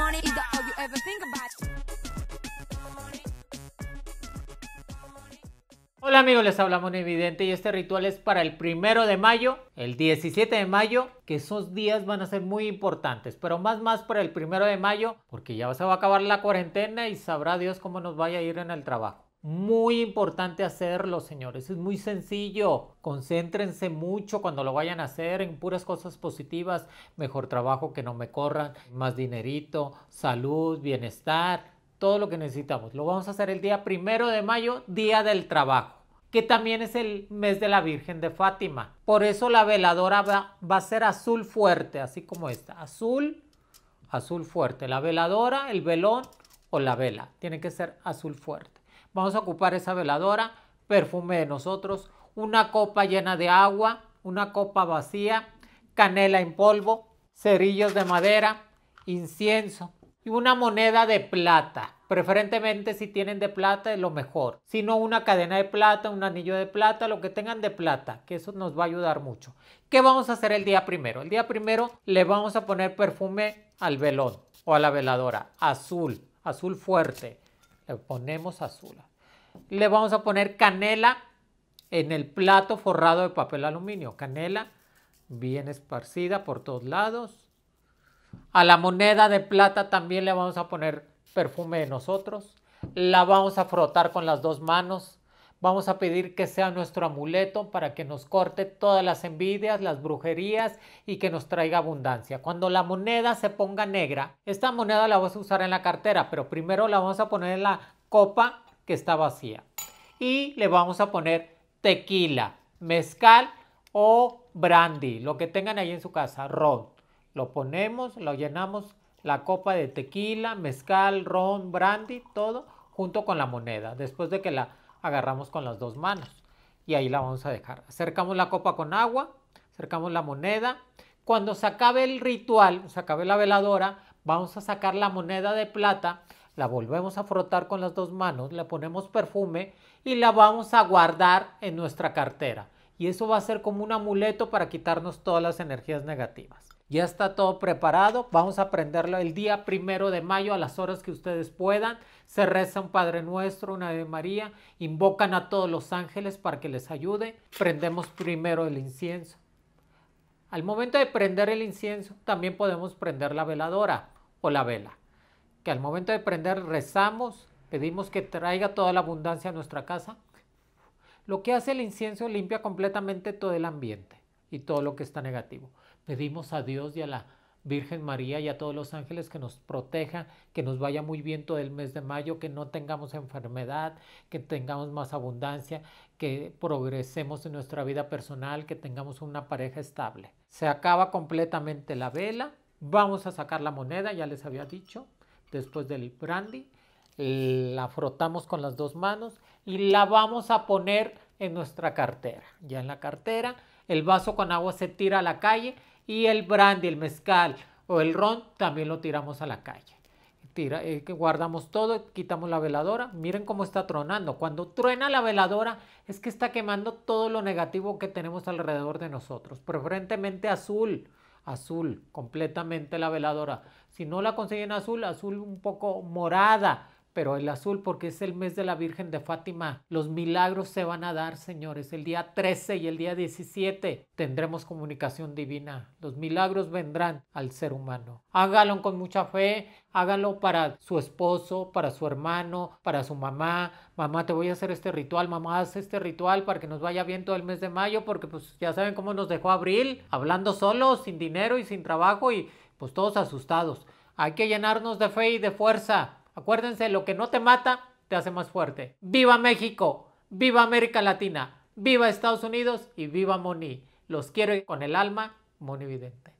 Oh, Hola amigos, les hablamos en Evidente y este ritual es para el primero de mayo, el 17 de mayo, que esos días van a ser muy importantes, pero más más para el primero de mayo, porque ya se va a acabar la cuarentena y sabrá Dios cómo nos vaya a ir en el trabajo. Muy importante hacerlo, señores. Es muy sencillo. Concéntrense mucho cuando lo vayan a hacer en puras cosas positivas. Mejor trabajo que no me corran, más dinerito, salud, bienestar, todo lo que necesitamos. Lo vamos a hacer el día primero de mayo, Día del Trabajo que también es el mes de la Virgen de Fátima. Por eso la veladora va, va, a ser azul fuerte, así como esta. Azul, azul fuerte. La veladora, el velón o la vela. Tiene que ser azul fuerte. Vamos a ocupar esa veladora, perfume de nosotros, una copa llena de agua, una copa vacía, canela en polvo, cerillos de madera, incienso y una moneda de plata. Preferentemente si tienen de plata es lo mejor. Si no, una cadena de plata, un anillo de plata, lo que tengan de plata, que eso nos va a ayudar mucho. ¿Qué vamos a hacer el día primero? El día primero le vamos a poner perfume al velón o a la veladora, azul, azul fuerte. Le ponemos azul. Le vamos a poner canela en el plato forrado de papel aluminio. Canela bien esparcida por todos lados. A la moneda de plata también le vamos a poner perfume de nosotros. La vamos a frotar con las dos manos Vamos a pedir que sea nuestro amuleto para que nos corte todas las envidias, las brujerías y que nos traiga abundancia. Cuando la moneda se ponga negra, esta moneda la vamos a usar en la cartera, pero primero la vamos a poner en la copa que está vacía. Y le vamos a poner tequila, mezcal o brandy, lo que tengan ahí en su casa, ron. Lo ponemos, lo llenamos la copa de tequila, mezcal, ron, brandy, todo junto con la moneda. Después de que la agarramos con las dos manos y ahí la vamos a dejar. Acercamos la copa con agua, acercamos la moneda. Cuando se acabe el ritual, se acabe la veladora, vamos a sacar la moneda de plata, la volvemos a frotar con las dos manos, le ponemos perfume y la vamos a guardar en nuestra cartera. Y eso va a ser como un amuleto para quitarnos todas las energías negativas. Ya está todo preparado. Vamos a prenderlo el día primero de mayo a las horas que ustedes puedan. Se reza un Padre Nuestro, una Ave María. Invocan a todos los ángeles para que les ayude. Prendemos primero el incienso. Al momento de prender el incienso, también podemos prender la veladora o la vela. Que al momento de prender rezamos, pedimos que traiga toda la abundancia a nuestra casa. Lo que hace el incienso limpia completamente todo el ambiente y todo lo que está negativo. Pedimos a Dios y a la Virgen María y a todos los ángeles que nos proteja, que nos vaya muy bien todo el mes de mayo, que no tengamos enfermedad, que tengamos más abundancia, que progresemos en nuestra vida personal, que tengamos una pareja estable. Se acaba completamente la vela, vamos a sacar la moneda, ya les había dicho, después del brandy, la frotamos con las dos manos y la vamos a poner en nuestra cartera. Ya en la cartera, el vaso con agua se tira a la calle y el brandy, el mezcal o el ron también lo tiramos a la calle. Tira, eh, guardamos todo, quitamos la veladora. Miren cómo está tronando. Cuando truena la veladora es que está quemando todo lo negativo que tenemos alrededor de nosotros. Preferentemente azul, azul, completamente la veladora. Si no la consiguen azul, azul un poco morada pero el azul porque es el mes de la Virgen de Fátima. Los milagros se van a dar, señores. El día 13 y el día 17 tendremos comunicación divina. Los milagros vendrán al ser humano. Hágalo con mucha fe, hágalo para su esposo, para su hermano, para su mamá. Mamá, te voy a hacer este ritual, mamá, haz este ritual para que nos vaya bien todo el mes de mayo, porque pues ya saben cómo nos dejó abril, hablando solos, sin dinero y sin trabajo y pues todos asustados. Hay que llenarnos de fe y de fuerza Acuérdense, lo que no te mata, te hace más fuerte. ¡Viva México! ¡Viva América Latina! ¡Viva Estados Unidos! Y ¡viva Moni! Los quiero con el alma Vidente.